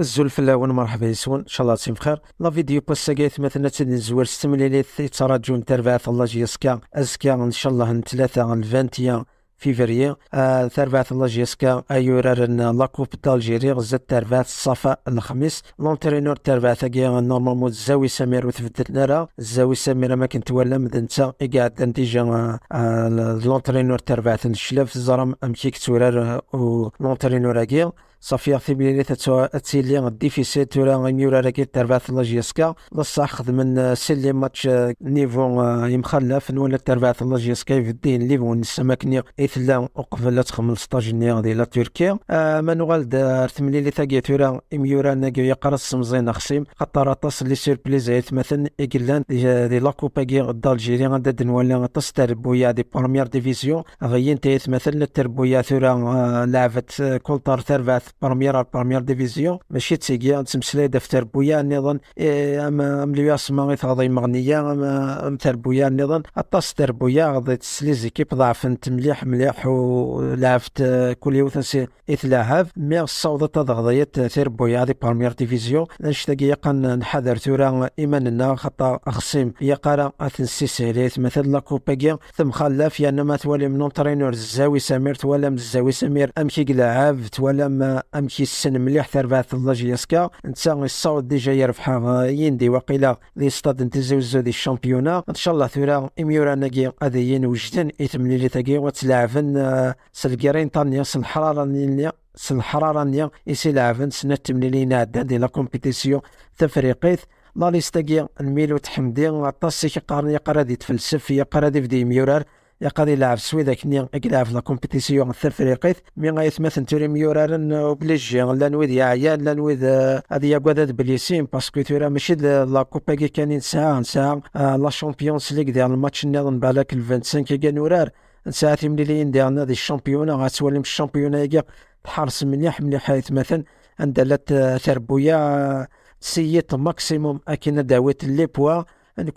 الزلفلاون مرحبا يسون ان شاء الله تسيم بخير لا فيديو بوست كايت مثلا الزوار ست مليليت تراجون تربعات الله جيسكا ازكا ان شاء الله ثلاثة 3 عن فانتيا فيفري آه تربعات الله جيسكا ايورار لا كوب دالجيري غزات تربعات الصفا الخميس لونترينور تربعات كي نورمالمون الزاوي سمير وثبتت لنا الزاوي سمير ما كنت ولا مدنتا قاعد نتيجة لونترينور آه لونترينور تربعات نشلاف الزرم امشيك تورار آه، لونترينور اكي صافي بليلات تسيلي ديفيسي تورا غيميورا تربات لاجيسكا لصح خدمن سيلي ماتش آه، نيفو آه، يمخلف ولا تربات لاجيسكا بون السماك نسماكني إثلا وقبل تخمل ستاج نيغدي لا تركيا آه، ما نوغال دار تمليلي تاكي تورا إميورا ناكي يقرص مزين خصيم خاطر طاس لي سيربليز مثلا إكلان دي لاكوبا كي دالجيري غادا دنوالا طاس تربويا دي بروميير ديفيزيون غيين تيث مثلا تربويا ثورا لعبت كولتار تربات بارميير بارميير ديفيزيون ماشي تيكيا تمسلاي دفتر بويا نظن اما إيه، ام لي اسما غادي مغنيه ام ام تربويه نظن اطاس تربويه غادي تسلي زيكيب ضعفنت مليح مليح ولعبت آه، كل يوم تنسي اثلاهاف مي الصوضة تضغضية تربوية هذه بارميير ديفيزيون نشتاق يقن نحذر تورا ايماننا خطا اخصيم يقرا اثنسي سيريت مثلا لا ثم خلاف يعني ما تولي من ترينور الزاوي سمير تولم الزاوي سمير امشي كلاعب تولم آه، امشي السن مليح تربع ثلاج ياسكا انت الصوت ديجا يربحها يندي وقيلا لي ستاد نتزوزو دي الشامبيونا ان شاء الله ثورا اميورا ناكي اذيين وجدن يتمني تاكي وتلعفن آه، سلقرين طانيا سنحرارة نيا سنحرارة نيا يسيلعفن سنة التمليلين عدا دي لا كومبيتيسيون تفريقيث لا ليستاكي الميلو تحمدي عطاس قارن يقرا دي تفلسف يقرا دي فدي ميورار يقضي لاعب سويدا كني يلعب في لا كومبيتيسيون الثرفريقيت مي مثلا توري ميورارن بليجي لا نويد عيال لا نويد آه، هذه يقعد بليسيم باسكو تورا ماشي لا كوبا كي كان ساعة آه، ساعة لا شامبيونز ليغ ديال الماتش النظام بالك ال 25 كي كانورار نساها تمليلين ديالنا دي الشامبيونا غتولي من الشامبيونا كاع تحرص مليح مليح مثلا عندها لا تربويه آه، سيت ماكسيموم اكينا داويت لي بوا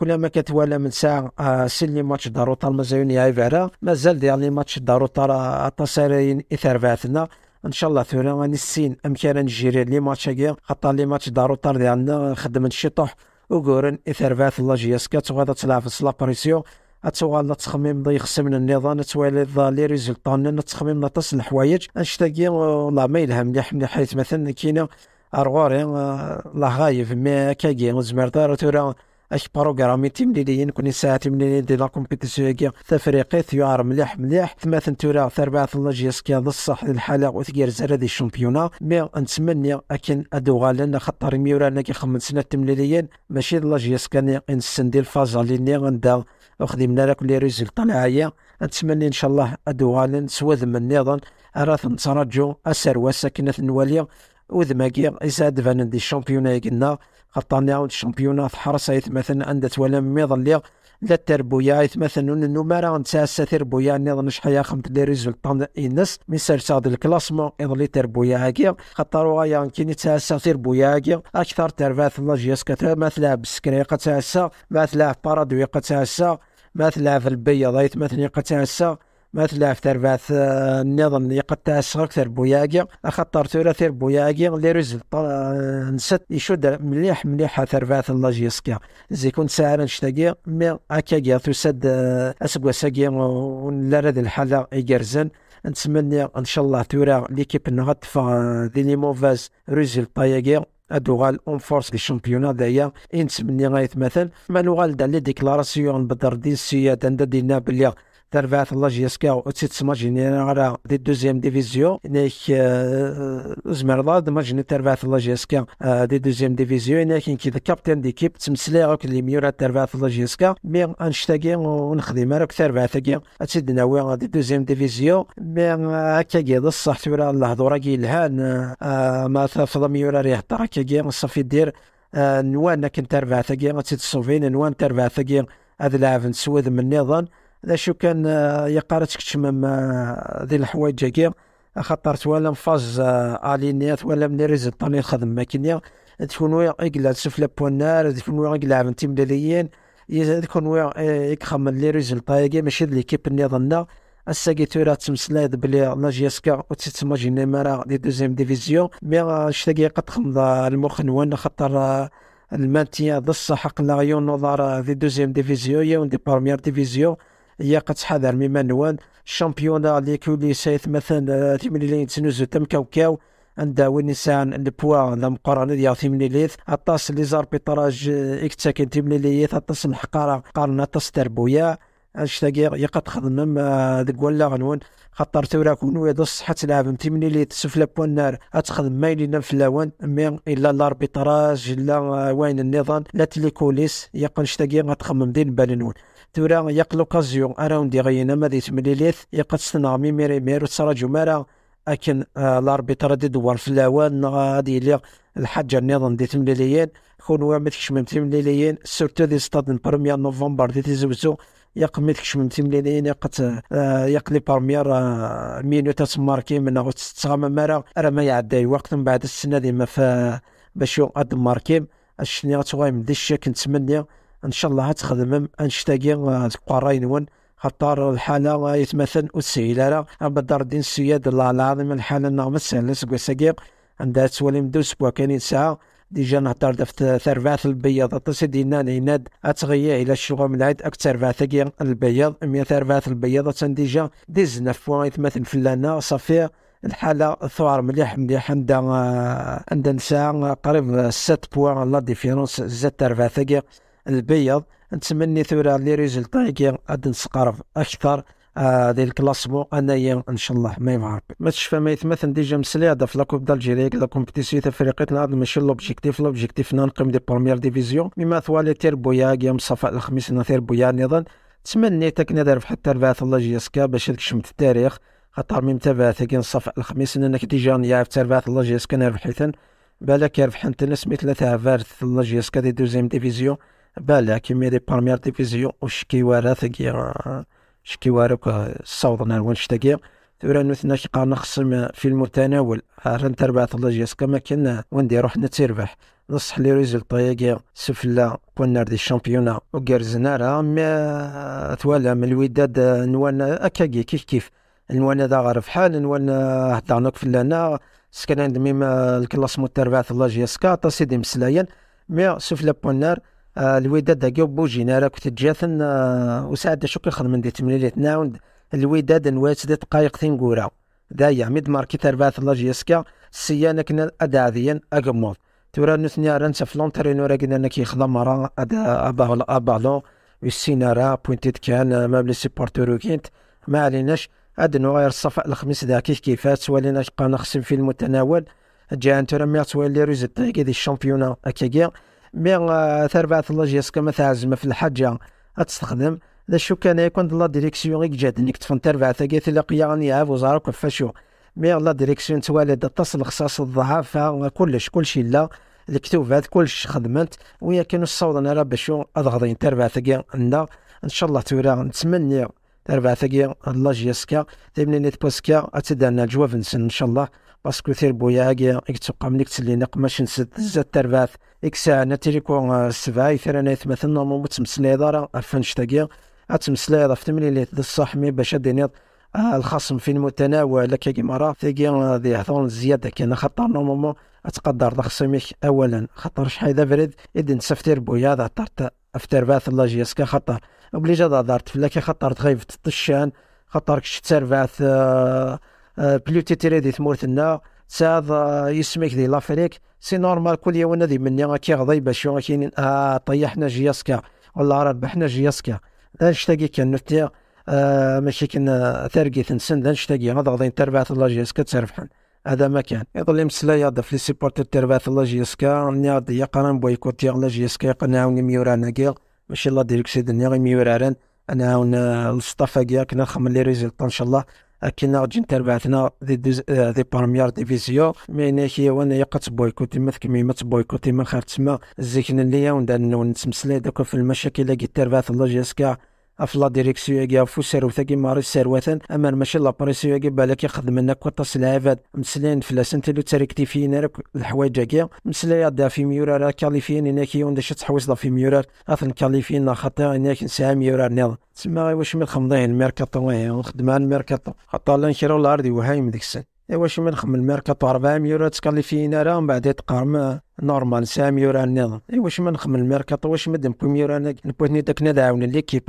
ما كتوالى من ساعة آه، سين لي ماتش دارو طال مازال على مازال ديال لي ماتش دارو طال آه، تصارين اثار بعثنا ان شاء الله ثورا غادي السين امك نجيري لي ماتش كيا خاطر لي ماتش دارو طار ديالنا خدم الشطوح وكورن بعث الله جياسكا تبغى تلعب في لابريسيون لا تخميم ضي خصمنا النظام اتوالي لي ريزلطان لا تصل الحوايج انشتاكي لا ما يلهم مليح مليح حيت مثلا كاينه ارغوري آه، لا غايف مي كاكي نزمر دار تورا اش بروغرامي تمليليين كوني ساعات تمليليين دي لا كومبيتيسيون تفريقي ثيار مليح مليح ثماثن تورا ثربعة لاجيس هذا الصح للحالة وثقير زرا دي الشامبيونا مي نتمنى اكن ادو غالنا خاطر ميورانا كي خمس سنات تمليليين ماشي لاجيس كان نسن دي الفازا اللي ني غندا وخدمنا لك لي ريزلت نعايا نتمنى ان شاء الله ادو غالن سواذ من نظن راث نتراجو اسر وساكنة نواليا وذ كي يساعد فان دي الشامبيونا قلنا خطرني عاود الشامبيونا تحرس مثلا عند تولى ميضل لي لا التربويا مثلا انه ما راه نتاسى تربويا نيض نشحيا خمت لي ريزولطان انس من سيرسا دي الكلاسمون اضلي لي تربويا هاكي خطر وايا كي نتاسى تربويا هاكي اكثر ترفات نجيس كثر مثلا بسكري تاسى مثلا بارادوي تاسى مثلا في البيض مثلا قتاسى مثل في تربات آه، النظام اللي قد تأسر بوياقي أخطر تورا ثير بوياقي اللي رزل آه، نسد يشد مليح مليح الله جيسكا زي كنت ساعر نشتاقي مي أكاقي تسد آه، أسبوع ساقي ولا رد الحالة يقرزن نتمنى ان شاء الله تورا ليكيب نغطفا دي لي موفاز رزل ياكي ادوغال اون فورس لي شامبيونا دايا نتمنى غيتمثل ما نوغال دا لي ديكلاراسيون بدر دي السيادة ندا دينا بلي تربعت الله جي اسكاو تسيت سماجيني انا دي دوزيام ديفيزيو انيك آه، زمر الله دماجيني تربعت الله جي آه، دي دوزيام ديفيزيو انيك كي كابتن ديكيب كيب تمسلي غوك اللي ميورا تربعت الله جي اسكاو مي انشتاقي ونخدم راك تربعت كي تسيت دناوي دي دوزيام ديفيزيو مي هكا كي الصح تورا الله دورا كي الهان آه، ما تفضل ميورا ريح طرا كي صافي دير نوان كنت تربعت كي تسيت سوفين نوان تربعت كي هذا العاب نسوي من نظام ذا شو كان آه، يقارتك تشمم آه، ذي الحوايج هاكيا خاطر توالم فاز الينيات آه، ولا من ريزلت اللي خدم ماكينيا تكون ويا اقلا سفلا بوانار تكون ويا اكلا من تيملاليين تكون وي يكخم لي ريزلت هاكيا ماشي ذي اللي النظام الساقي تورا تمسلايد بلي لاجيسكا و تتماجيني مرا دي دوزيام ديفيزيون مي شتاكي قد خمض المخ نوان خاطر المانتيا ضص حق لا يونو دار دي دوزيام ديفيزيون يا دي بارميير ديفيزيون هي كتحاضر مما نوان الشامبيونا لي كولي سايث مثلا لين تنوزو تم عندها عند ونسان البوا عندها مقارنه ديال ليث عطاس لي زاربيتراج اكتاكن آه، ليث عطاس الحقاره قارنه اطاس تربويه اشتاقير يقد تخدمم ديك آه، غنون خاطر تورا كونو يد الصحة تلعب متمني اللي تسفل بوان نار اتخدم ما يلينا في الاوان مي الا لاربيتراج الا آه، وين النظام لا تليكوليس يقن شتاقي غتخمم دين بالنون تورا يق لوكازيون اراوندي غينا ما ديت مليليث يقد مي ميري ميرو وتسراجو مارا اكن الاربيتر آه، دي دوار في الاوان غادي لي الحاجه النظام ديت مليليين كون وامتكش من تمليليين سورتو دي ستاد برميان نوفمبر ديت زوزو ياق ملي كشمتي ملي لين قت ياق بارميير مينوت تماركي من غو تستغام مرا راه ما يعدي وقت من بعد السنه ديما فا باش قد ماركيم اشني غتغيم من الشك نتمنى ان شاء الله تخدم انشتاقي قراي ون خطار الحالة يتمثل وتسهيل راه بدر الدين السياد الله العظيم الحالة نغمس على سقيق عندها تولي مدوس بوا كاين ساعة ديجا نهضر في ثرفاث البيض تسدي ناد اتغيا الى الشغل من العيد اكترفاث البيض مي ثرفاث البيض تنديجا ديزنا فوايت يتمثل فلانا صافي الحاله ثوار مليح مليح عند آه، عند نساء آه، قريب آه، ست بوان لا ديفيرونس زاد ترفاث البيض نتمني ثورة لي ريزلطا كي غاد نسقرف اكثر هذا الكلاسمون انايا ان شاء الله ما يعرف ما تشفى ما يتمثل ديجا مسلي هذا في لا كوب دالجيري لا كومبيتيسيون تفريقيتنا هذا ماشي لوبجيكتيف لوبجيكتيف نقم دي بروميير ديفيزيون مما ثوالي تير بويا يوم صفاء الخميس تير بويا نظن تمنيتك نظر في حتى ربعات الله جيسكا باش تكشمت التاريخ خاطر مي متابعتك صفاء الخميس انك ديجا نيا في ربعات الله جيسكا ربحيتن بالك يربح انت نسمي ثلاثة فارت الله جيسكا دي دوزيام ديفيزيون بالك كيما دي بروميير ديفيزيون وشكي وراثك شكي وارك آه، صوضنا ونشتاقي ثورا نوثنا شقا نخصم في المتناول هارن تربع طلاجيس كما كنا آه، وندي روحنا نتربح نصح لي طيقي سفلا كنا ردي الشامبيونا وكارزنا راه ما توالا آه، من الوداد نوانا اكاكي كيف كيف نوانا دا غير فحال نوانا في اللانا سكان عند ميم الكلاس متربع طلاجيس كا تا سيدي مسلايا مي سفلا نار الوداد هاكي بوجينا راه كنت جاثن آه، وسعد شوك كيخدم من دي تمليلات تناوند الوداد نواس دي دقايق تنقورا دايا ميد ماركي تربات الله جيسكا سيانا كنا اداذيا اقموض تورا نثنيا رانسا لونترينو قلنا كنا كيخدم راه ابا ولا ابالون السينارا بوينتيت كان آه، مام لي سيبورتور كينت ما عليناش ادنو غير الصفاء الخميس دا كيف كيفات سوالينا شقا نخسر في المتناول جا انترميرت سوالي ريزيتا كيدي دي الشامبيونا اكاكيا مي آه، ثربات الله جيسك ما تعزم في الحاجة تستخدم لا شو كان يكون لا ديريكسيون غيك جاد انك تفن تربع ثقيت قيا راني عاف وزارك فاشو مي لا ديريكسيون توالد تصل خصاص الضعافة آه، كلش كلشي لا الكتوبات كلش خدمت ويا كانوا الصوضنا راه باش اضغطين تربع ثقيا عندنا ان شاء الله تورا نتمنى تربع ثقيا الله جيسكا تمنى نتبوسكا اتدانا الجواب ان شاء الله باسكو ثير بوياكيا يتوقع منك تسلينا نقمش نسد زاد تربات إكسا سبعة يثير انا يثمثلنا مو تمسلي دارا عرفان شتاكيا أتمسلي ضف تمليليت ذا الصحمي باش اديني الخصم في المتناول لك كي راه ثيكيا غادي يحضرون الزيادة كان خطر نورمالمون أتقدر ضخصيمك أولا خطر شحال هذا برد اذا نسفتير بويا ذا طرت افتر باث الله جيس خطر بلي جا دارت فلا كي خطر تغيب تطشان خطرك شتر باث آه بلو تيري دي ثمورتنا ساد آه، يسميك دي لافريك سي نورمال كل يوم دي مني آه، كي غضي باش كاين آه طيحنا جياسكا ولا ربحنا جياسكا نشتاقي آه، كان نفتي آه ماشي كان ثرقي تنسن نشتاقي هذا غضي تربعت الله جياسكا تربحن هذا ما كان يظل مسلاي هذا في لي سيبورتر تربعت الله جياسكا ني غادي يقرن بويكوتي الله جياسكا نعاوني ميورانا كيل ماشي الله ديريكسيد ني غير ميورانا انا هاون الصطفه كنا نخمم لي ريزلت ان شاء الله اكن جين تربعتنا دي آه، دي برميار ديفيزيو مينا كي وانا يقت بويكوتي ما تكمي ما تبويكوتي ما خير تسمى زيكن اللي وندا نون نتمسلي دوك في المشاكل اللي تربعت الله جيسكا اف لا ديريكسيون اف السروتاكي ماري السرواتان اما ماشي لا بريسيون بالك يخدمنا لنا طاس العباد مسلاين فلاس انت لو فينا راك الحوايج كي مسلايا دا في ميورار كاليفيين كي يوندا شي تحويص لا في ميورار اثن كاليفيين خاطر كي نسعى ميورار نيل تسمى واش من خمضيه الميركاتو ونخدم على الميركاتو خاطر لا نشرو العرضي وهايم ديك السنه ايوا واش ما نخمم الميركاتو 4 يورو تكاليفينا راه آه، إيه، من بعد تقارن نورمال 9 يورو النظام ايوا واش ما نخمم الميركاتو واش مدم كوم ميورا نبوتني داك نعاون ليكيب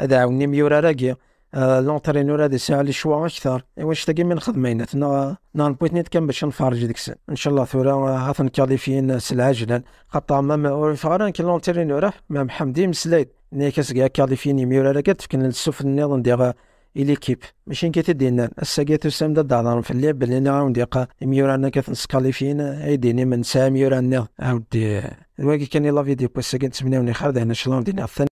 هذا عاوني ميورا راكي آه، لونترينور هذا ساعه لي شوا اكثر ايوا واش تاكي من خدمين ثنا نا نا كان باش نفرج ديك السن ان شاء الله ثورا آه، هاث نكاليفيين سلعه جنان خاطر ما فعلا كي لونترينور راه محمدي مسلايد نيكاس كاس كاع كاليفيني ميورا راكي تفكن السفن النظام ديال ليكيب ماشي كي تدينا الساكيت كي دا دهضرن في اللعب باللي انا عاون ديقا ميورانا كتنسكالي فينا عيديني من ساعة ميورانا عاودي الواقي كان يلا فيديو بس كنتمناو نخرج هنا شلون دينا الثاني